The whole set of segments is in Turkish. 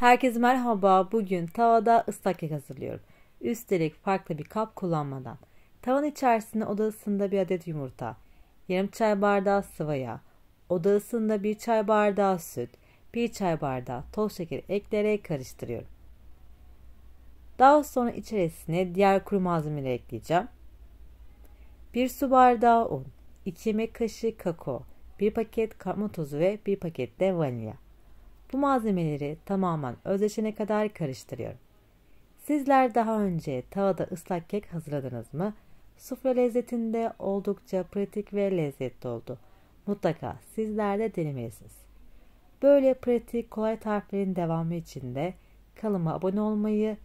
Herkese merhaba. Bugün tavada ıslak hazırlıyorum. Üstelik farklı bir kap kullanmadan. Tavan içerisinde odasında bir adet yumurta, yarım çay bardağı sıvı yağ, oda odasında bir çay bardağı süt, bir çay bardağı toz şeker ekleyerek karıştırıyorum. Daha sonra içerisine diğer kuru malzemeleri ekleyeceğim. 1 su bardağı un, 2 yemek kaşığı kakao, 1 paket karma tozu ve 1 paket de vanilya. Bu malzemeleri tamamen özleşene kadar karıştırıyorum. Sizler daha önce tavada ıslak kek hazırladınız mı? Sufle lezzetinde oldukça pratik ve lezzetli oldu. Mutlaka sizler de denemelisiniz. Böyle pratik kolay tariflerin devamı için de kanalıma abone olmayı,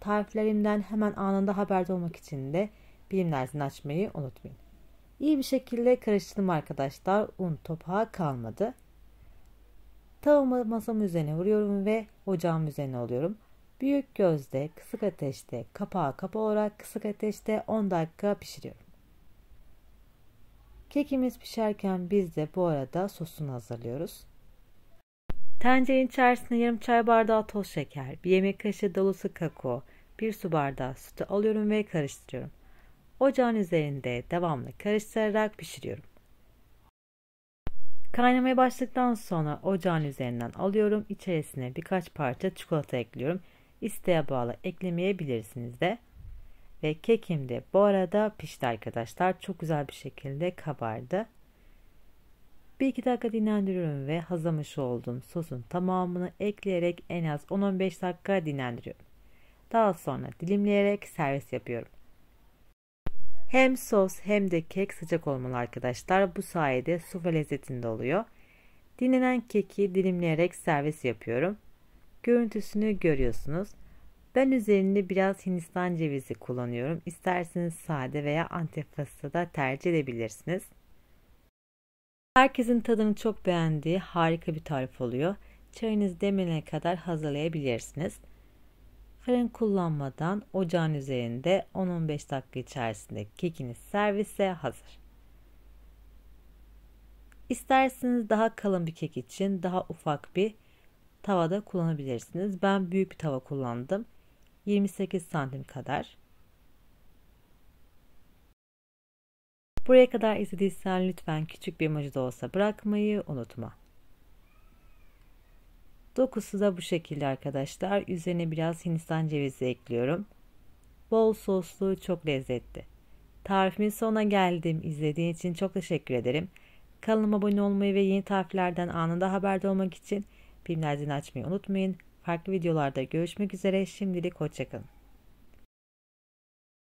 tariflerimden hemen anında haberdar olmak için de bilimler açmayı unutmayın. İyi bir şekilde karıştırdım arkadaşlar. Un topağı kalmadı. Tavamı masamın üzerine vuruyorum ve ocağım üzerine alıyorum. Büyük gözde, kısık ateşte, kapağı kapa olarak kısık ateşte 10 dakika pişiriyorum. Kekimiz pişerken biz de bu arada sosunu hazırlıyoruz. Tencerenin içerisine yarım çay bardağı toz şeker, bir yemek kaşığı dolusu kakao, bir su bardağı sütü alıyorum ve karıştırıyorum. Ocağın üzerinde devamlı karıştırarak pişiriyorum. Kaynamaya başladıktan sonra ocağın üzerinden alıyorum. İçerisine birkaç parça çikolata ekliyorum. İsteğe bağlı eklemeyebilirsiniz de. Ve kekim de bu arada pişti arkadaşlar. Çok güzel bir şekilde kabardı. Bir iki dakika dinlendiriyorum ve hazırlamış olduğum sosun tamamını ekleyerek en az 10-15 dakika dinlendiriyorum. Daha sonra dilimleyerek servis yapıyorum. Hem sos hem de kek sıcak olmalı arkadaşlar. Bu sayede sufle lezzetinde oluyor. Dinlenen keki dilimleyerek servis yapıyorum. Görüntüsünü görüyorsunuz. Ben üzerinde biraz hindistan cevizi kullanıyorum. İsterseniz sade veya antep fıstığı da tercih edebilirsiniz. Herkesin tadını çok beğendiği harika bir tarif oluyor. Çayınız demene kadar hazırlayabilirsiniz. Fırın kullanmadan ocağın üzerinde 10-15 dakika içerisinde kekiniz servise hazır. İsterseniz daha kalın bir kek için daha ufak bir tavada kullanabilirsiniz. Ben büyük bir tava kullandım. 28 santim kadar. Buraya kadar izlediysen lütfen küçük bir imajı da olsa bırakmayı unutma. Dokusu da bu şekilde arkadaşlar. Üzerine biraz hindistan cevizi ekliyorum. Bol soslu çok lezzetli. Tarifimin sonuna geldim. İzlediğin için çok teşekkür ederim. Kanalıma abone olmayı ve yeni tariflerden anında haberdar olmak için bilimler açmayı unutmayın. Farklı videolarda görüşmek üzere. Şimdilik hoşçakalın.